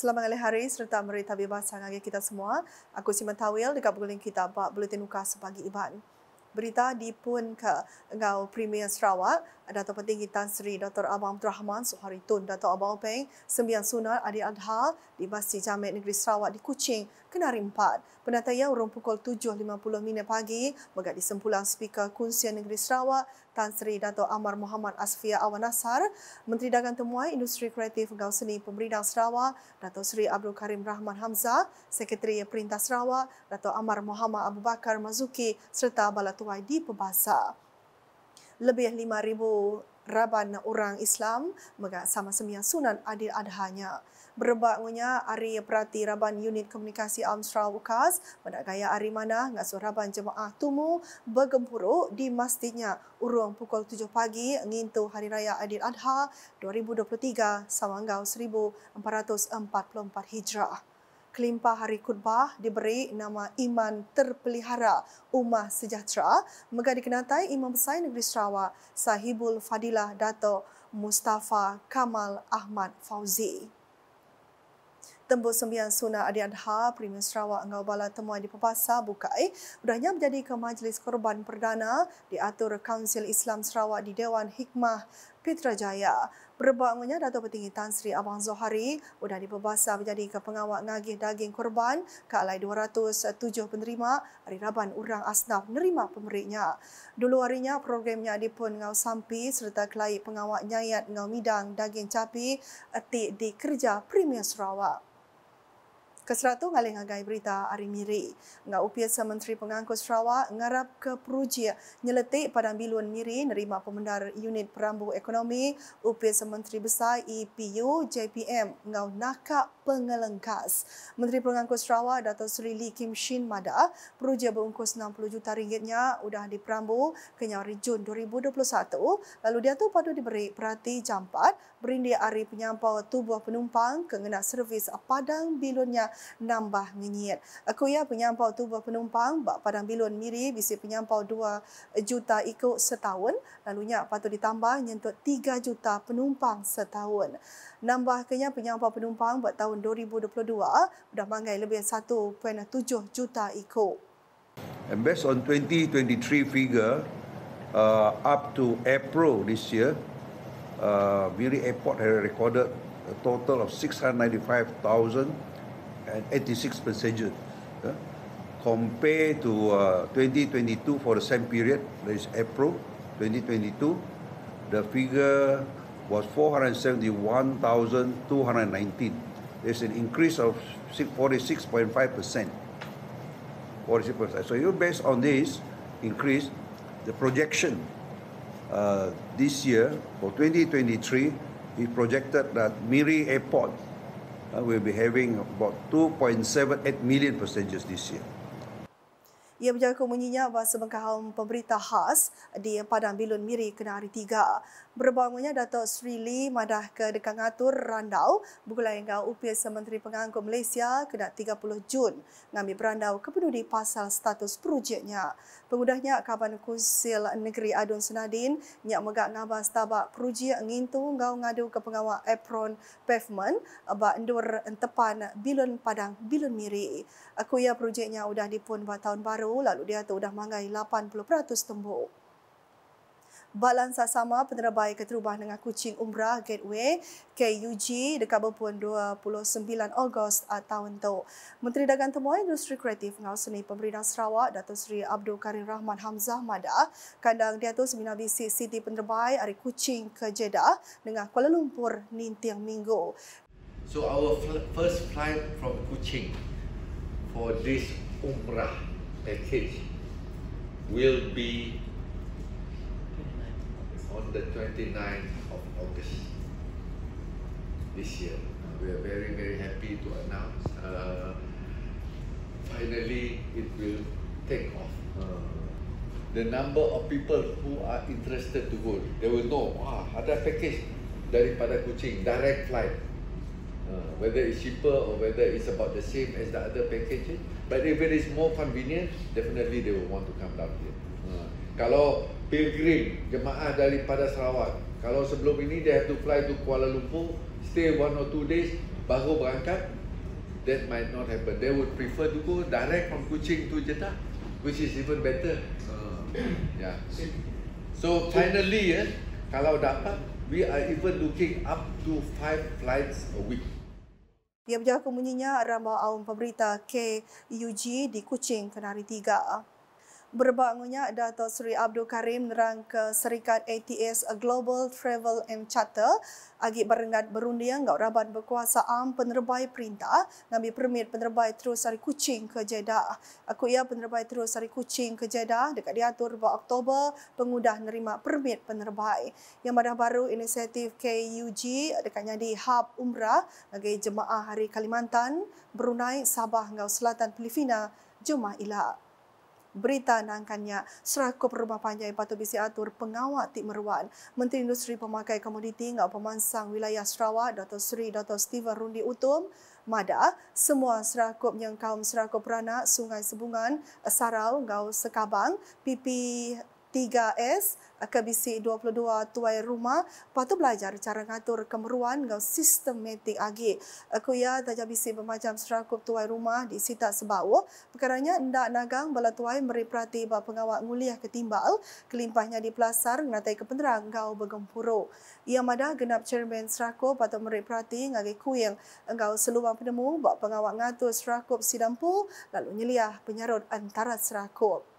Selamat hari hari serta berita bebas bahasa kita semua. Aku Simon Tawil dekat bulan kita buat bulletin uka sebagai iban. Berita di pun ke ngau Premier Sarawak, Dato' Penting Tan Sri Dr. Abang Abdul Rahman Suhari Tun, Dato' Abang Peng, Sembian Sunar Adi Adha di Masjid Jamek Negeri Sarawak di Kuching, Kenari 4. Penataya urung pukul 7.50 minit pagi, Megat di Sempulang Speaker Kunsian Negeri Sarawak, Tan Sri Dato' Amar Muhammad Asfia Awan Nasar, Menteri Dagang Temuai Industri Kreatif Gau Seni Pemerintah Sarawak, Dato' Sri Abdul Karim Rahman Hamzah, Sekretari Perintah Sarawak, Dato' Amar Muhammad Abu Bakar Mazuki serta Balatuai di Pebasa. Lebih 5,000 raban orang Islam sama semia sunan adil adhanya berbangunnya Ari Prati Raban Unit Komunikasi Amstral Ukaz pada gaya Ari Mana ngasuh Raban Jemaah Tumu bergempuru di masjidnya urung pukul 7 pagi ngintu Hari Raya Adil Adha 2023 Samanggau 1444 Hijrah. Kelimpah Hari Kutbah diberi nama Iman Terpelihara Umah Sejahtera Megah dikenatai Imam Besar Negeri Sarawak Sahibul Fadilah Dato' Mustafa Kamal Ahmad Fauzi. Tembus sembilan Sunnah Adi Adha, Premier Sarawak ngau Bala Temuan di Pepasa Bukai, sudahnya eh, menjadi ke Majlis Korban Perdana diatur Kaunsil Islam Sarawak di Dewan Hikmah Pitrajaya. Berbangunnya datuk Petinggi Tan Sri Abang Zohari sudah dipebasa menjadi ke pengawak ngagih daging korban ke alai 207 penerima hari Raban Urang Asnaf nerima pemeriknya. Dulu harinya programnya dipun ngau sampi serta kelai pengawak nyayat ngau midang daging capi etik di kerja Premier Sarawak. Keserak tu ngaling ngagai berita hari miri. Ngak upiat sa Menteri Pengangkut Sarawak ngarap ke peruji nyeletik pada biluan miri nerima pemendar unit perambu ekonomi upiat sa Menteri Besar EPU JPM ngau naka pengelengkas. Menteri Pengangkut Sarawak Dato' Sri Lee Kim Shin Mada peruji berungkus 60 juta ringgitnya udah di perambu kenyari Jun 2021 lalu dia tu patut diberi perhati jampat Berindi arif penyampau tubuh penumpang kena servis padang bilunnya nambah nyinyit. Aku ya penyampau tubuh penumpang bak padang bilun miri bisi penyampau 2 juta ikut setahun. Lalunya patut ditambah nyentuh 3 juta penumpang setahun. Nambah kena penyampau penumpang buat tahun 2022 sudah mangai lebih 1.7 juta ikut. And based on 2023 figure, uh, up to April this year, Biri uh, Airport had recorded a total of 695,086 passengers. Uh, compared to uh, 2022 for the same period, that is April 2022, the figure was 471,219. There's an increase of 46.5 46 So you based on this increase, the projection Uh, this year for 2023, we projected that Miri Airport uh, will be having about 2.78 million passengers this year ia berjaga menyinyak bahasa mengkaham pemberita khas di Padang Bilun Miri kena hari Tiga. Berbangunnya Datuk Sri Lee madah ke Dekangatur Randau bergulai dengan upil Sementeri Penganggur Malaysia kena 30 Jun mengambil berandau ke pasal status projeknya. Pengudahnya Kaban Kusil Negeri Adun Senadin yang megak ngabas tabak projek ngintu ngau ngadu ke pengawal apron pavement abak endur entepan Bilun Padang Bilun Miri. Aku ya projeknya udah dipun buat tahun baru lalu dia tu dah mangai 80% tembok. Balan Sasama Penerbai Keterubah dengan Kucing Umrah Gateway KUG dekat berpun 29 Ogos ah, tahun tu. Menteri Dagang Temuan Industri Kreatif Ngau Seni Pemerintah Sarawak Datuk Seri Abdul Karim Rahman Hamzah Mada kandang dia tu seminar visit Siti Penerbai Ari Kucing ke Jeddah dengan Kuala Lumpur Nintiang Minggu. So our first flight from Kuching for this Umrah package will be on the 29th of August this year. Uh, we are very, very happy to announce uh, finally it will take off. Uh, the number of people who are interested to go, they will know, wah, ada package daripada Kuching, direct flight uh, whether it's cheaper or whether it's about the same as the other packages, But if it is more convenient, definitely they will want to come down here. Uh, kalau pilgrim jemaah daripada Sarawak, kalau sebelum ini they have to fly to Kuala Lumpur, stay one or two days, baru berangkat, that might not happen. They would prefer to go direct from Kuching to Jeddah, which is even better. Uh, yeah. So finally, eh, kalau dapat, we are even looking up to five flights a week. Pihak Pejabat Komuninya Rambau Aum Pemerintah KUG e di Kuching, Kenari 3. Berbangunnya Dato' Sri Abdul Karim nerang ke Serikat ATS Global Travel and Charter agi berengat berunding gaur raban berkuasa am penerbai perintah ngambi permit penerbai terus dari Kuching ke Jeddah. Aku ia penerbai terus dari Kuching ke Jeddah dekat diatur bahawa Oktober pengudah nerima permit penerbai. Yang madah baru inisiatif KUG dekatnya di Hub Umrah bagi jemaah hari Kalimantan, Brunei, Sabah ngau Selatan Filipina Jumaat ilah berita nangkannya serakup rumah panjang patut bisi atur pengawal tik meruan Menteri Industri Pemakai Komoditi Ngau Pemansang Wilayah Sarawak Dr. Sri Dr. Steven Rundi Utum Mada, semua serakup yang kaum serakup peranak Sungai Sebungan, Sarau, Ngau Sekabang, PP 3S akan bisik 22 tuai rumah patut belajar cara ngatur kemeruan dengan sistematik agi aku ya tajam bisik bermacam serakup tuai rumah di sita sebab oh, perkaranya ndak nagang bala tuai perhati bak pengawak nguliah ketimbal kelimpahnya di pelasar ngatai kependerang engkau bergempuru ia ya, mada genap cermin serakup patut atau perhati ngagi kuing engkau seluang penemu bak pengawak ngatur serakup sidampu lalu nyeliah penyarut antara serakup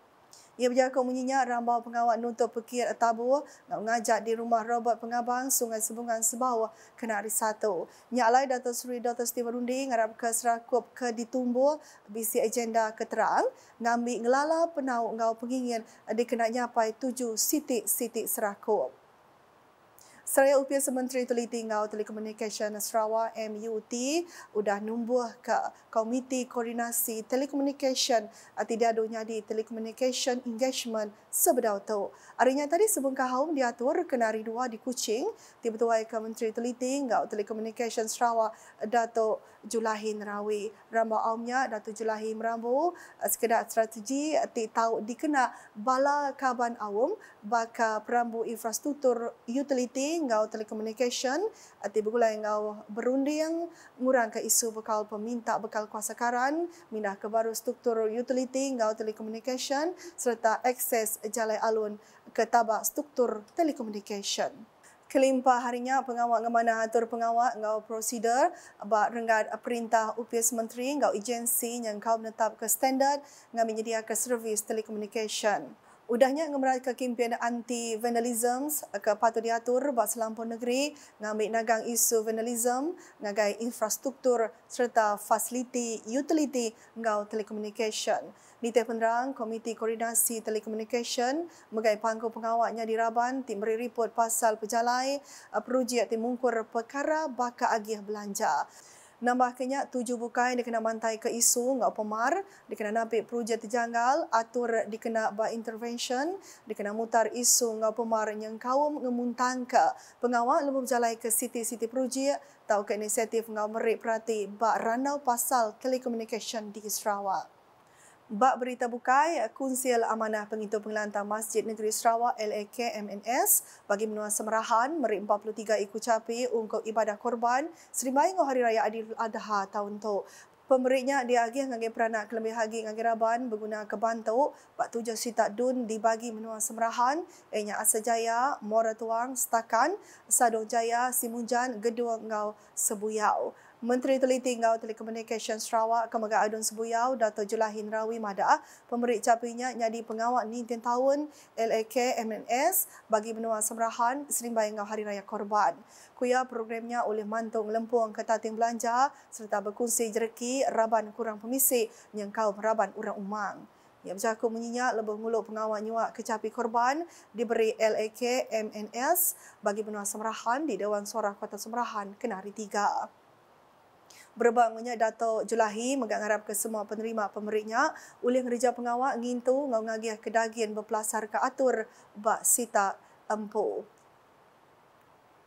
ia berjalan menyinyak rambau pengawal nuntut pekir tabur nak mengajak di rumah robot Pengabang Sungai Sebungan Sebawah kena hari satu. Nyalai Dato' Seri Dr. Steve Rundi ngarap ke serakup ke ditumbuh bisi agenda keterang ngambil ngelala penau ngau pengingin dikenaknya nyapai tujuh sitik sitik serakup. Seraya Upia, Sementeri Teliti Ngau Telekomunikasian Sarawak MUT sudah numbuh ke Komiti Koordinasi Telekomunikasian tidak dunia di telekomunikasi Engagement sebedau tu. Arinya tadi sebuah kaum diatur kenari dua di Kuching, tiba-tiba ke Menteri Teliti Ngau Telekomunikasian Sarawak Dato' Julahin Rawi. Rambo Aumnya, Datu Julahin Rambo, eh, sekedar strategi eh, ti tahu dikena bala kaban awam baka perambu infrastruktur utility ngau telekomunikasi, ati eh, begula ngau berunding ngurang ke isu bekal peminta bekal kuasa karan minah ke baru struktur utility ngau telekomunikasi serta akses jalan alun ke tabak struktur telekomunikasi kelimpah harinya pengawal ke mana atur pengawal engkau prosedur bak rengat ah, perintah UPS menteri engkau agensi yang kau menetap ke standard ngam menyediakan servis telekomunikasi. Udahnya ngemerat ke kempen anti vandalism eh, ke patut diatur buat selampau negeri ngambil nagang isu vandalism ngagai infrastruktur serta fasiliti utility ngau telecommunication. di penerang Komiti Koordinasi Telecommunication megai pangku pengawaknya di Raban tim beri report pasal pejalai eh, perujiat Timungkur perkara bakar agih belanja. Nambah kenya tujuh bukan dikena mantai ke isu ngau pemar, dikena nape projek terjanggal, atur dikena ba intervention, dikena mutar isu ngau pemar yang kaum ngemuntang ke pengawal lebih jalan ke siti-siti projek tau ke inisiatif ngau merik perhati ba ranau pasal telecommunication di Sarawak. Bak berita bukai, Kunsil Amanah Pengintu Pengelantar Masjid Negeri Sarawak LAK bagi menua semerahan Meri 43 ikut Capi untuk ibadah korban Serimbayang Hari Raya Adil Adha tahun tu. Pemeriknya dia lagi ngagi peranak kelebih lagi ngagi raban berguna ke bantu Pak Tujuh Sita Dun dibagi menua semerahan Enya Asa Jaya, Mora Tuang, Setakan, Sadong Jaya, Simunjan, Gedung Ngau, Sebuyau. Menteri Teliti Tinggau Telecommunication Sarawak Kemaga Adun Sebuyau Dato' Julahin Rawi Madaah pemerik capinya nyadi pengawak ni tahun LAK MNS bagi benua semerahan sering bayangkan Hari Raya Korban. Kuya programnya oleh mantung lempuang ke tating belanja serta berkunci jereki raban kurang pemisi nyengkau raban urang umang. Yang bercakap menyinya lebih mulu pengawal nyawa kecapi korban diberi LAK MNS bagi benua semerahan di Dewan Suara Kota Semerahan Kenari Tiga berbangunnya Dato Julahi mengharap ke semua penerima pemeriknya oleh Ngerja Pengawak ngintu ngau-ngagih kedagian berpelasar ke atur bak sita empu.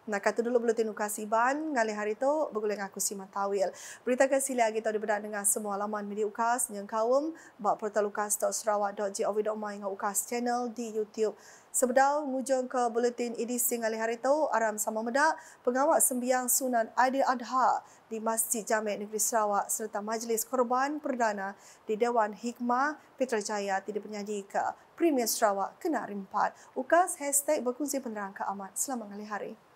Nah, kata dulu belum tinu kasih ban, ngali hari itu begulai aku si Matawil. Berita ke sila kita di berada dengan semua laman media ukas, nyengkawum, bak portal ukas.sarawak.gov.my, ngau ukas channel di YouTube. Sebedau ngujung ke buletin edisi ngali hari itu, Aram sama medak, pengawal sembiang Sunan Aidil Adha di Masjid Jamek Negeri Sarawak serta Majlis Korban Perdana di Dewan Hikmah Petrajaya tidak penyaji ke Premier Sarawak kena rimpat. Ukas hashtag berkunci penerang ke amat. Selamat ngali hari.